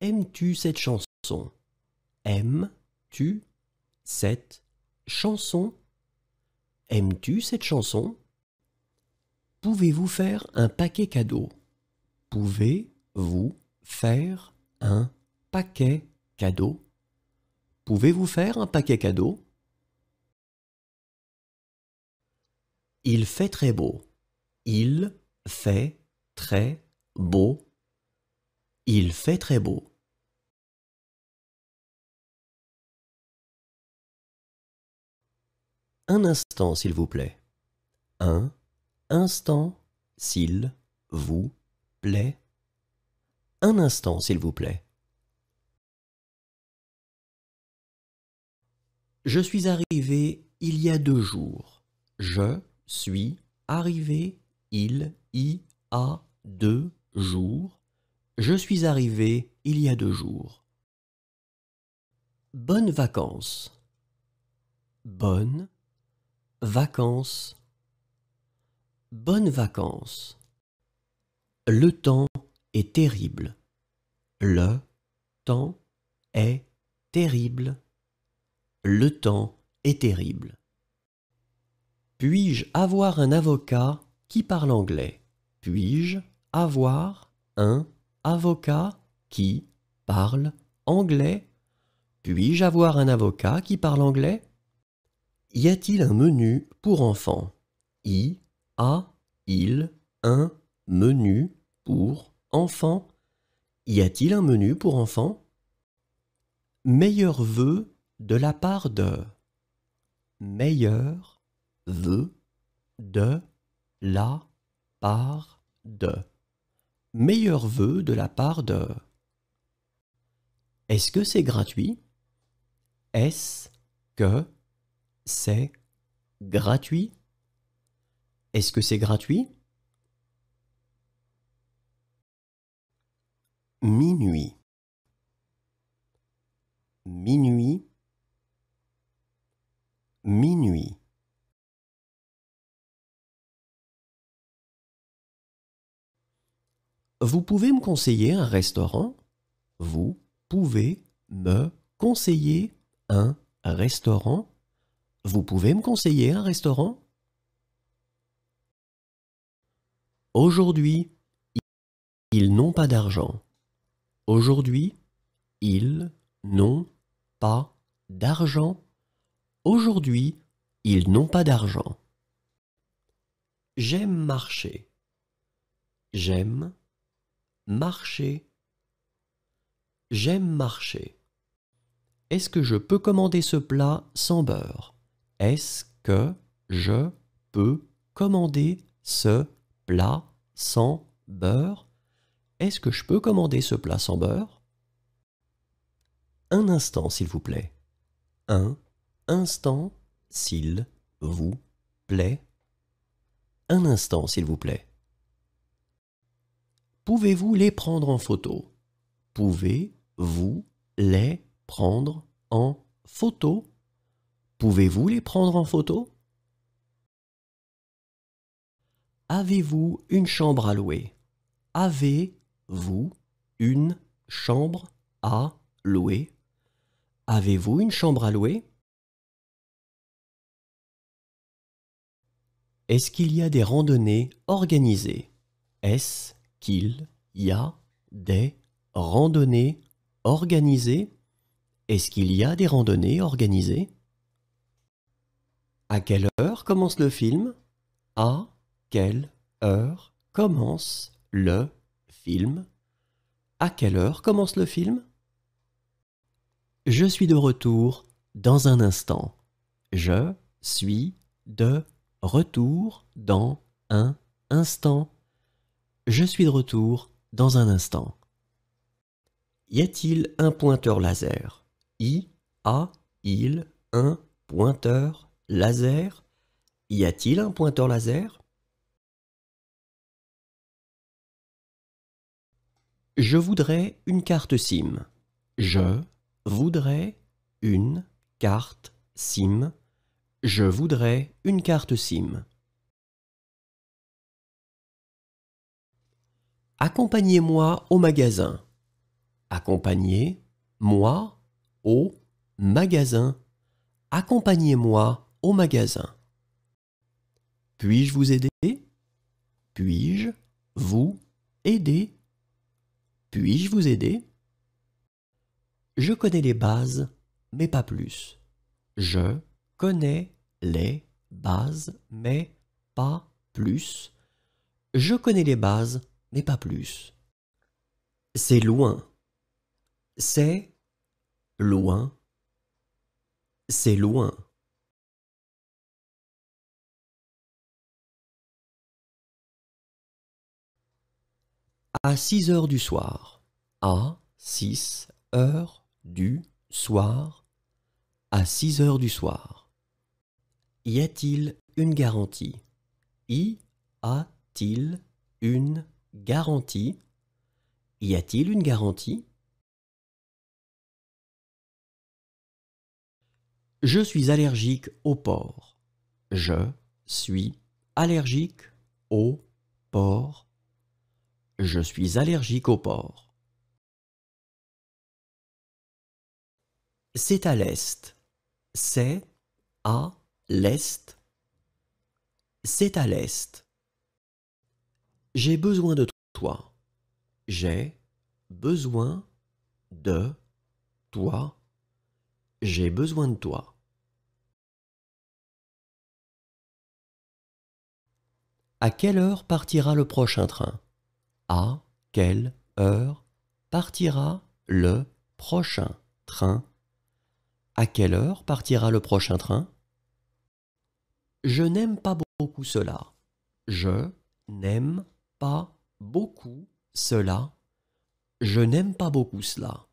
Aimes-tu cette chanson Aimes-tu cette chanson Aimes-tu cette chanson Pouvez-vous faire un paquet cadeau Pouvez-vous faire un paquet cadeau Pouvez-vous faire un paquet cadeau Il fait très beau. Il fait très beau. Il fait très beau. un instant, s'il vous plaît. Un instant, s'il vous plaît. Un instant, s'il vous plaît. Je suis arrivé il y a deux jours. Je suis arrivé il y a deux jours. Je suis arrivé il y a deux jours. Bonnes vacances. bonne. Vacances. Bonnes vacances. Le temps est terrible. Le temps est terrible. Le temps est terrible. Puis-je avoir un avocat qui parle anglais Puis-je avoir un avocat qui parle anglais Puis-je avoir un avocat qui parle anglais y a-t-il un menu pour enfants I a-il un menu pour enfants Y a-t-il un menu pour enfants Meilleur vœu de la part de Meilleur vœu de la part de Meilleur vœu de la part de Est-ce que c'est gratuit Est-ce que c'est gratuit Est-ce que c'est gratuit Minuit. Minuit. Minuit. Vous pouvez me conseiller un restaurant Vous pouvez me conseiller un restaurant vous pouvez me conseiller un restaurant Aujourd'hui, ils n'ont pas d'argent. Aujourd'hui, ils n'ont pas d'argent. Aujourd'hui, ils n'ont pas d'argent. J'aime marcher. J'aime marcher. J'aime marcher. Est-ce que je peux commander ce plat sans beurre est-ce que je peux commander ce plat sans beurre Est-ce que je peux commander ce plat sans beurre Un instant, s'il vous plaît. Un instant, s'il vous plaît. Un instant, s'il vous plaît. Pouvez-vous les prendre en photo Pouvez-vous les prendre en photo Pouvez-vous les prendre en photo Avez-vous une chambre à louer Avez-vous une chambre à louer Avez-vous une chambre à louer Est-ce qu'il y a des randonnées organisées Est-ce qu'il y a des randonnées organisées Est-ce qu'il y a des randonnées organisées à quelle heure commence le film À quelle heure commence le film À quelle heure commence le film Je suis de retour dans un instant. Je suis de retour dans un instant. Je suis de retour dans un instant. Y a-t-il un pointeur laser Y a-t-il un pointeur Laser Y a-t-il un pointeur laser Je voudrais une carte SIM. Je voudrais une carte SIM. Je voudrais une carte SIM. Accompagnez-moi au magasin. Accompagnez-moi au magasin. Accompagnez-moi au magasin. Puis-je vous aider Puis-je vous aider Puis-je vous aider Je connais les bases, mais pas plus. Je connais les bases, mais pas plus. Je connais les bases, mais pas plus. C'est loin. C'est loin. C'est loin. à 6 heures du soir. À 6 heures du soir. À six heures du soir. Y a-t-il une garantie Y a-t-il une garantie Y a-t-il une garantie Je suis allergique au porc. Je suis allergique au porc. Je suis allergique au porc. C'est à l'est. C'est à l'est. C'est à l'est. J'ai besoin de toi. J'ai besoin de toi. J'ai besoin de toi. À quelle heure partira le prochain train à quelle heure partira le prochain train À quelle heure partira le prochain train Je n'aime pas beaucoup cela. Je n'aime pas beaucoup cela. Je n'aime pas beaucoup cela.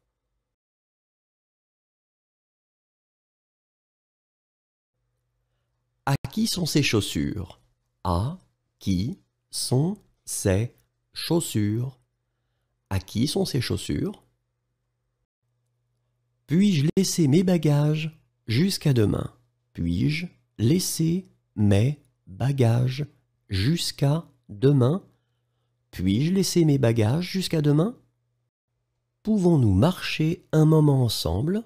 À qui sont ces chaussures À qui sont ces chaussures. À qui sont ces chaussures Puis-je laisser mes bagages jusqu'à demain Puis-je laisser mes bagages jusqu'à demain Puis-je laisser mes bagages jusqu'à demain Pouvons-nous marcher un moment ensemble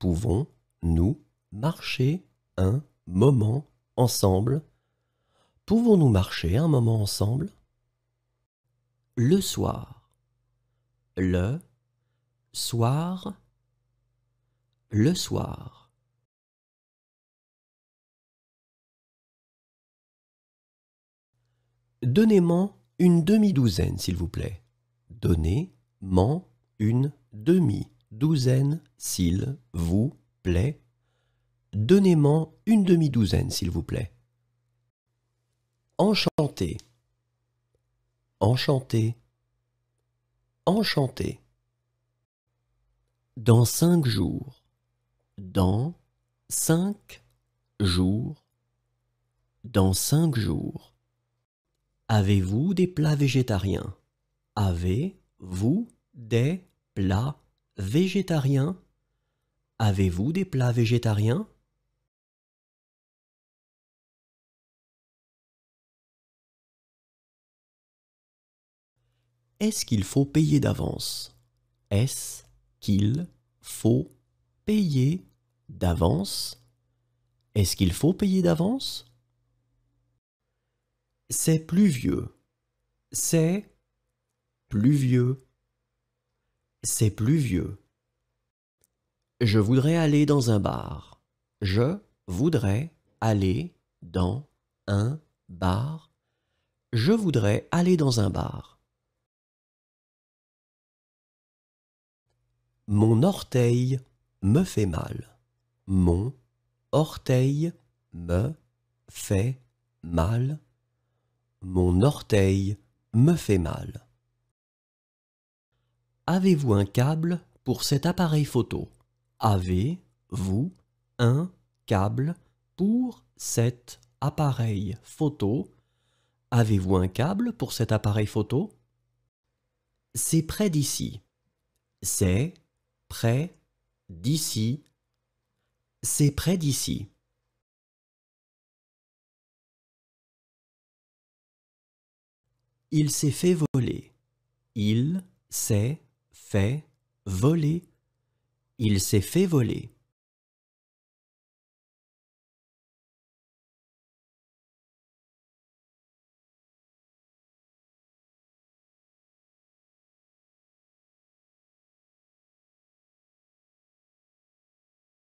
Pouvons-nous marcher un moment ensemble Pouvons-nous marcher un moment ensemble le soir. Le soir. Le soir. donnez moi une demi-douzaine, s'il vous plaît. donnez moi une demi-douzaine, s'il vous plaît. donnez moi une demi-douzaine, s'il vous plaît. Enchanté enchanté, enchanté. Dans cinq jours, dans cinq jours, dans cinq jours. Avez-vous des plats végétariens Avez-vous des plats végétariens Avez-vous des plats végétariens Est-ce qu'il faut payer d'avance Est-ce qu'il faut payer d'avance Est-ce qu'il faut payer d'avance C'est pluvieux. C'est pluvieux. C'est pluvieux. Je voudrais aller dans un bar. Je voudrais aller dans un bar. Je voudrais aller dans un bar. Mon orteil me fait mal. Mon orteil me fait mal. Mon orteil me fait mal. Avez-vous un câble pour cet appareil photo Avez-vous un câble pour cet appareil photo Avez-vous un câble pour cet appareil photo C'est près d'ici. C'est près d'ici. C'est près d'ici. Il s'est fait voler. Il s'est fait voler. Il s'est fait voler.